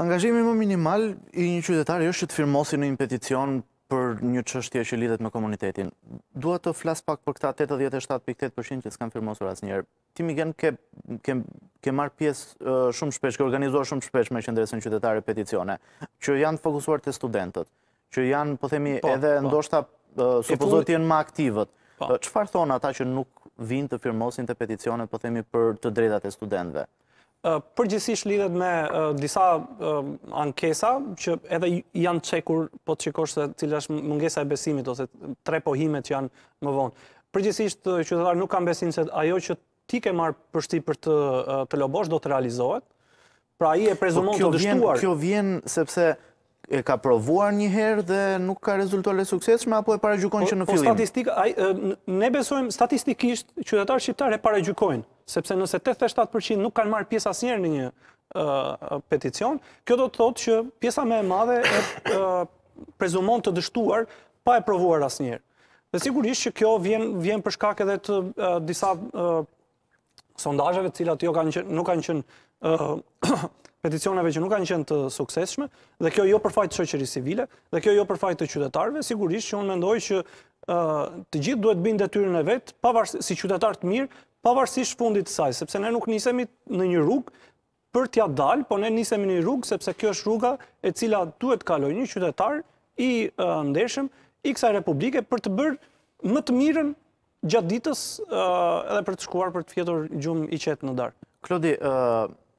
Angazhimi më minimal i një qytetari është që të firmosi në një peticion për një qështje që lidhet me komunitetin. Dua të flas pak për këta 87.8% që s'kam firmosur asë njerë. Ti Migen, ke, ke, ke pjesë shumë shpesh, ke organizuar shumë shpesh me qëndresën qytetare peticione, që janë fokusuar të studentët, që janë, po themi, po, edhe po. ndoshta supozojt jenë ma aktivët. Qëfar po. thonë ata që nuk vinë të firmosin të peticionet, po themi, për të drejtate studentëve? përgjithsisht lidhet me disa ankesa që edhe janë qekur, po të qikosht se cilë është mungesa e besimit, ose tre pohimet që janë më vonë. Përgjithsisht, qytetarë nuk kanë besim se ajo që ti ke marë përshti për të, të lobosh, do të realizohet, pra aji e prezumon po, të dështuar. Kjo vjen sepse e ka provuar një herë dhe nuk ka rezultuar le sukseshme, apo e paregjukojnë po, që në po fillim? Po statistika, ne besojmë statistikisht, qytetarë shqiptarë e paragjukojnë sepse nëse 87% nuk kanë marrë pjesë asnjëherë në një peticion, kjo do të thotë që pjesa më e madhe e prezumon të dështuar pa e provuar asnjëherë. Dhe sigurisht që kjo vjen vjen për shkak edhe të disa sondazheve të cilat jo kanë nuk kanë qenë peticioneve që nuk kanë qenë të sukseshme, dhe kjo jo për fajtë shëqëri civile, dhe kjo jo për fajtë të qytetarve, sigurisht që unë mendoj që të gjithë duhet bëjnë tyrën e vetë, si qytetar të mirë, pavarësisht fundit të saj, sepse ne nuk nisemi në një rrugë për tja dalë, po ne nisemi një rrugë, sepse kjo është rruga e cila duhet kaloj një qytetar i ndeshëm, i kësa republike, për të bërë më të mirën gjatë ditës edhe për të shkuar për të fjetur gjumë i qetë në darë. Klodi,